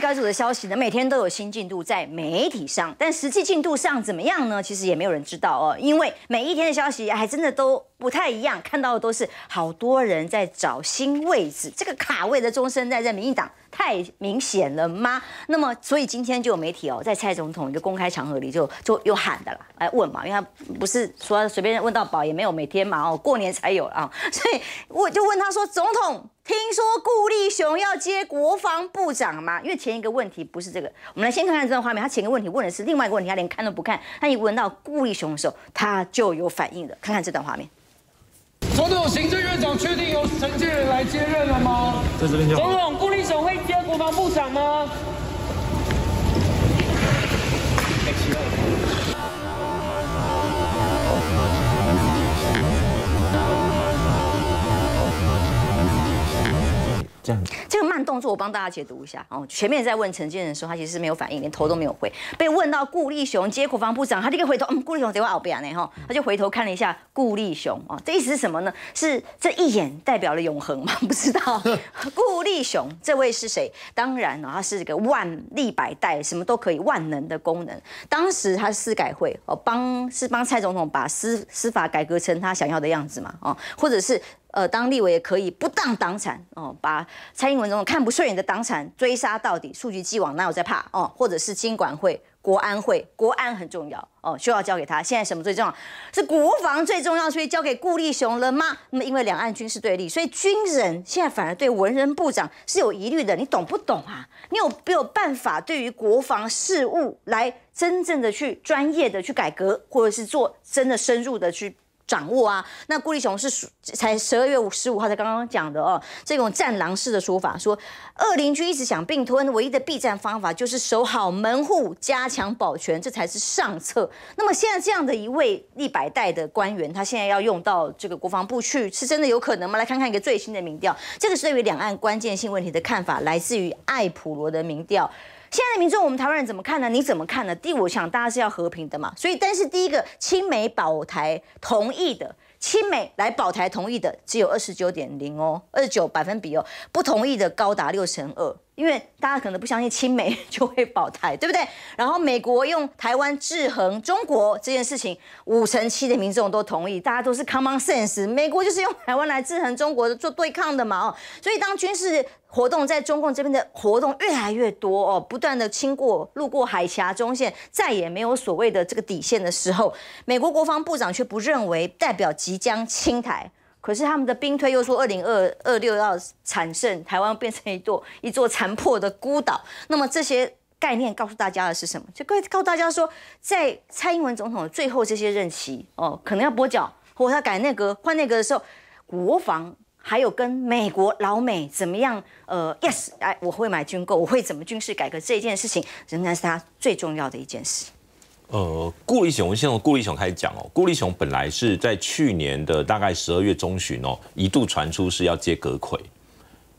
该组的消息呢，每天都有新进度在媒体上，但实际进度上怎么样呢？其实也没有人知道哦，因为每一天的消息还真的都不太一样，看到的都是好多人在找新位置，这个卡位的终身在这民进党。太明显了吗？那么，所以今天就有媒体哦，在蔡总统一个公开场合里，就就又喊的了，来问嘛，因为他不是说随便问到宝也没有每天嘛，哦，过年才有啊，所以我就问他说，总统听说顾立雄要接国防部长吗？因为前一个问题不是这个，我们来先看看这段画面，他前一个问题问的是另外一个问题，他连看都不看，他一问到顾立雄的时候，他就有反应的，看看这段画面。总统，行政院长确定由陈建仁来接任了吗？在这边总统，顾立省会接国防部长吗？这样，这个慢动作我帮大家解读一下哦。前面在问陈建仁的时候，他其实是没有反应，连头都没有回。被问到顾立雄接国防部长，他立刻回头，嗯，顾立雄在那边呢哈，他就回头看了一下顾立雄哦。这意思是什么呢？是这一眼代表了永恒吗？不知道。顾立雄这位是谁？当然了，他是一个万历百代，什么都可以万能的功能。当时他是司改会哦，帮是帮蔡总统把司司法改革成他想要的样子嘛哦，或者是。呃，当立委也可以不当党产哦，把蔡英文这种看不顺眼的党产追杀到底，数据既往哪有在怕哦？或者是经管会、国安会，国安很重要哦，就要交给他。现在什么最重要？是国防最重要，所以交给顾立雄了吗？那么因为两岸军事对立，所以军人现在反而对文人部长是有疑虑的，你懂不懂啊？你有没有办法对于国防事务来真正的去专业的去改革，或者是做真的深入的去？掌握啊，那顾立雄是才十二月五十五号才刚刚讲的哦，这种战狼式的说法，说恶邻居一直想并吞，唯一的避战方法就是守好门户，加强保全，这才是上策。那么现在这样的一位立百代的官员，他现在要用到这个国防部去，是真的有可能吗？来看看一个最新的民调，这个是对于两岸关键性问题的看法，来自于艾普罗的民调。现在的民众，我们台湾人怎么看呢？你怎么看呢？第五项大家是要和平的嘛，所以但是第一个亲美保台同意的，亲美来保台同意的只有二十九点零哦，二十九百分比哦，不同意的高达六成二。因为大家可能不相信亲美就会保台，对不对？然后美国用台湾制衡中国这件事情，五成七的民众都同意，大家都是 common sense，美国就是用台湾来制衡中国的做对抗的嘛。哦，所以当军事活动在中共这边的活动越来越多，哦，不断的经过路过海峡中线，再也没有所谓的这个底线的时候，美国国防部长却不认为代表即将清台。可是他们的兵推又说，二零二二六要产胜，台湾变成一座 一座残破的孤岛。那么这些概念告诉大家的是什么？就告告诉大家说，在蔡英文总统最后这些任期，哦，可能要跛脚，或他改内阁、换内阁的时候，国防还有跟美国、老美怎么样？呃，yes，哎，我会买军购，我会怎么军事改革这一件事情，仍然是他最重要的一件事。呃，顾立雄，我先从顾立雄开始讲哦。顾立雄本来是在去年的大概十二月中旬哦，一度传出是要接阁魁。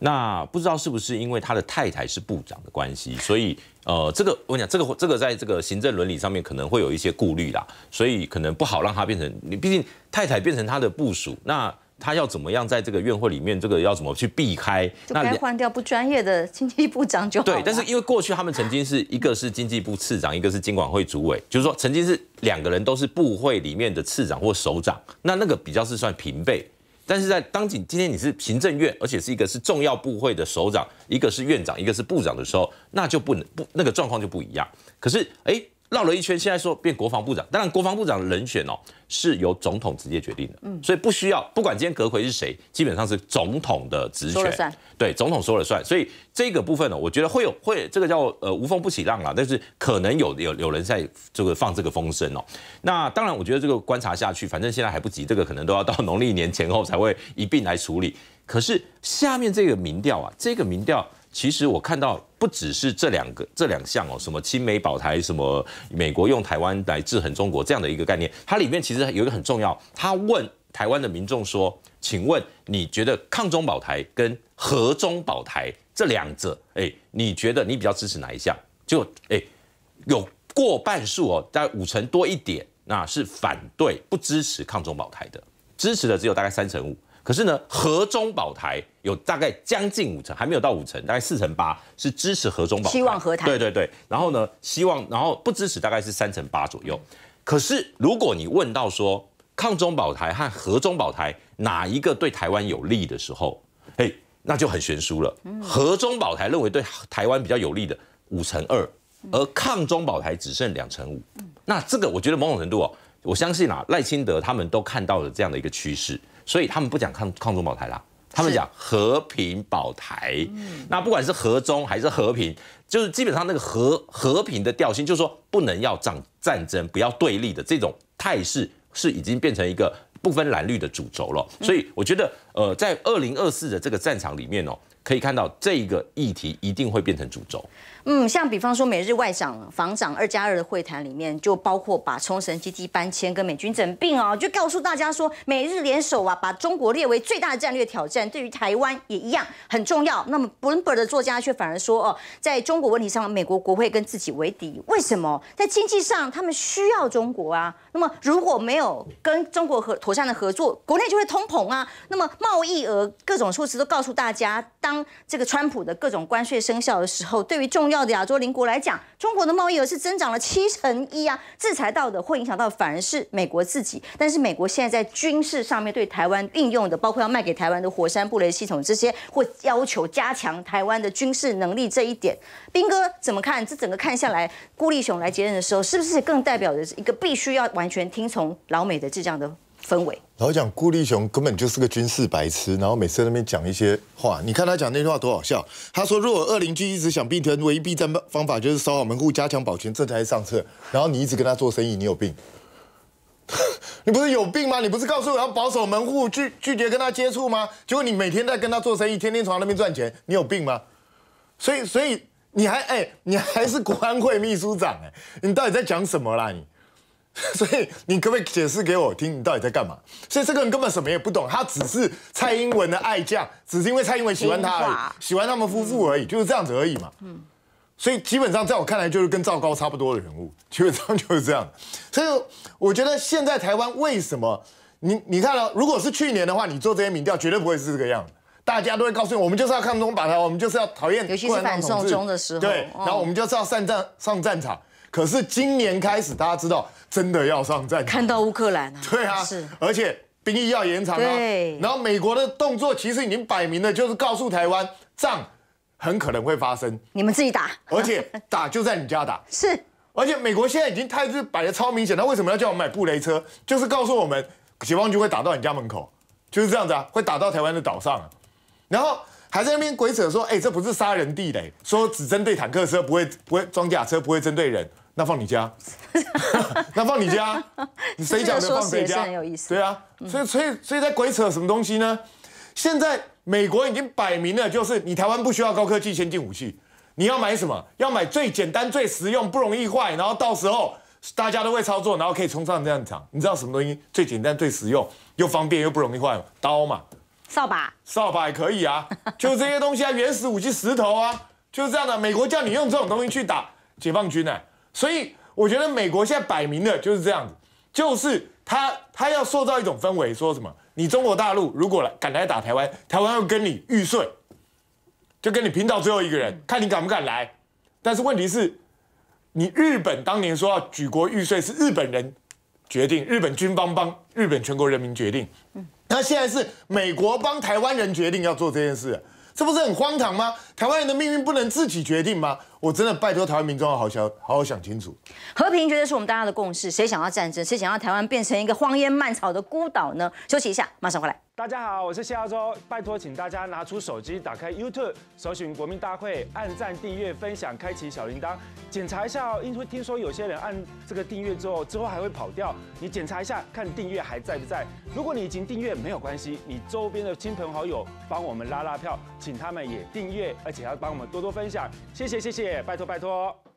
那不知道是不是因为他的太太是部长的关系，所以呃，这个我跟你讲，这个这个在这个行政伦理上面可能会有一些顾虑啦，所以可能不好让他变成你，毕竟太太变成他的部属那。他要怎么样在这个院会里面，这个要怎么去避开？就该换掉不专业的经济部长就对。但是因为过去他们曾经是一个是经济部次长，一个是经管会主委，就是说曾经是两个人都是部会里面的次长或首长，那那个比较是算平辈。但是在当今今天你是行政院，而且是一个是重要部会的首长，一个是院长，一个是部长的时候，那就不能不那个状况就不一样。可是哎。绕了一圈，现在说变国防部长，当然国防部长人选哦是由总统直接决定的，嗯，所以不需要不管今天阁魁是谁，基本上是总统的职权，对，总统说了算，所以这个部分呢，我觉得会有会这个叫呃无风不起浪啊，但是可能有有有人在这个放这个风声哦。那当然，我觉得这个观察下去，反正现在还不急，这个，可能都要到 农历年前后才会一并来处理。可是下面这个民调啊，这个民调。其实我看到不只是这两个这两项哦，什么亲美保台，什么美国用台湾来制衡中国这样的一个概念，它里面其实有一个很重要，他问台湾的民众说，请问你觉得抗中保台跟和中保台这两者，哎，你觉得你比较支持哪一项？就哎，有过半数哦，大概五成多一点，那是反对不支持抗中保台的，支持的只有大概三成五。可是呢，和中保台有大概将近五成，还没有到五成，大概四成八是支持和中保台，对对对。然后呢，希望然后不支持大概是三成八左右。可是如果你问到说，抗中保台和和中保台哪一个对台湾有利的时候，嘿，那就很悬殊了。和中保台认为对台湾比较有利的五成二，而抗中保台只剩两成五。那这个我觉得某种程度哦，我相信啊，赖清德他们都看到了这样的一个趋势。所以他们不讲抗抗中保台啦，他们讲和平保台。那不管是和中还是和平，就是基本上那个和和平的调性，就是说不能要战战争，不要对立的这种态势，是已经变成一个不分蓝绿的主轴了。所以我觉得，呃，在二零二四的这个战场里面哦。可以看到，这一个议题一定会变成诅咒。嗯，像比方说，美日外长、防长二加二的会谈里面，就包括把冲绳基地搬迁跟美军整并哦，就告诉大家说，美日联手啊，把中国列为最大的战略挑战，对于台湾也一样很重要。那么，Bloomberg 的作家却反而说，哦，在中国问题上，美国国会跟自己为敌，为什么？在经济上，他们需要中国啊。那么，如果没有跟中国合妥善的合作，国内就会通膨啊。那么，贸易额各种数字都告诉大家，当。当这个川普的各种关税生效的时候，对于重要的亚洲邻国来讲，中国的贸易额是增长了七成一啊！制裁到的，会影响到反而是美国自己。但是美国现在在军事上面对台湾运用的，包括要卖给台湾的火山布雷系统这些，或要求加强台湾的军事能力这一点，兵哥怎么看？这整个看下来，孤立雄来接任的时候，是不是更代表着一个必须要完全听从老美的这样的？氛围。然后讲顾立雄根本就是个军事白痴，然后每次在那边讲一些话，你看他讲那句话多好笑。他说如果二林居一直想避谈，唯一避战方法就是守好门户，加强保全，这才是上策。然后你一直跟他做生意，你有病？你不是有病吗？你不是告诉我要保守门户，拒拒绝跟他接触吗？结果你每天在跟他做生意，天天从那边赚钱，你有病吗？所以所以你还哎，你还是安会秘书长哎，你到底在讲什么啦你？所以你可不可以解释给我听，你到底在干嘛？所以这个人根本什么也不懂，他只是蔡英文的爱将，只是因为蔡英文喜欢他，而已，喜欢他们夫妇而已，就是这样子而已嘛。嗯。所以基本上在我看来就是跟赵高差不多的人物，基本上就是这样。所以我觉得现在台湾为什么你你看，了、如果是去年的话，你做这些民调绝对不会是这个样子，大家都会告诉你，我们就是要抗中保台，我们就是要讨厌尤其是反送中的时候，对，然后我们就是要上战上战场。可是今年开始，大家知道真的要上战，场，看到乌克兰啊，对啊，是，而且兵役要延长啊，对，然后美国的动作其实已经摆明了，就是告诉台湾，仗很可能会发生，你们自己打，而且打就在你家打。是，而且美国现在已经态度摆的超明显，他为什么要叫我们买布雷车？就是告诉我们解放军会打到你家门口，就是这样子啊，会打到台湾的岛上。然后还在那边鬼扯说，哎，这不是杀人地雷，说只针对坦克车，不会不会装甲车，不会针对人。那放你家，那放你家，谁讲的放谁家很有意思。对啊，所以所以所以在鬼扯什么东西呢？现在美国已经摆明了，就是你台湾不需要高科技先进武器，你要买什么？要买最简单最实用，不容易坏，然后到时候大家都会操作，然后可以冲上战场。你知道什么东西最简单最实用又方便又不容易坏吗？刀嘛，扫把，扫把也可以啊，就这些东西啊，原始武器石头啊，就是这样的。美国叫你用这种东西去打解放军呢。所以我觉得美国现在摆明的就是这样子，就是他他要塑造一种氛围，说什么你中国大陆如果来敢来打台湾，台湾要跟你玉碎，就跟你拼到最后一个人，看你敢不敢来。但是问题是，你日本当年说要举国玉碎，是日本人决定，日本军方帮日本全国人民决定。嗯，那现在是美国帮台湾人决定要做这件事，这不是很荒唐吗？台湾人的命运不能自己决定吗？我真的拜托台湾民众，好想好好想清楚。和平绝对是我们大家的共识。谁想要战争？谁想要台湾变成一个荒烟蔓草的孤岛呢？休息一下，马上回来。大家好，我是谢亚洲。拜托，请大家拿出手机，打开 YouTube，搜寻国民大会，按赞、订阅、分享，开启小铃铛。检查一下哦，因为听说有些人按这个订阅之后，之后还会跑掉。你检查一下，看订阅还在不在。如果你已经订阅，没有关系。你周边的亲朋好友帮我们拉拉票，请他们也订阅，而且要帮我们多多分享。谢谢，谢谢。拜托，拜托。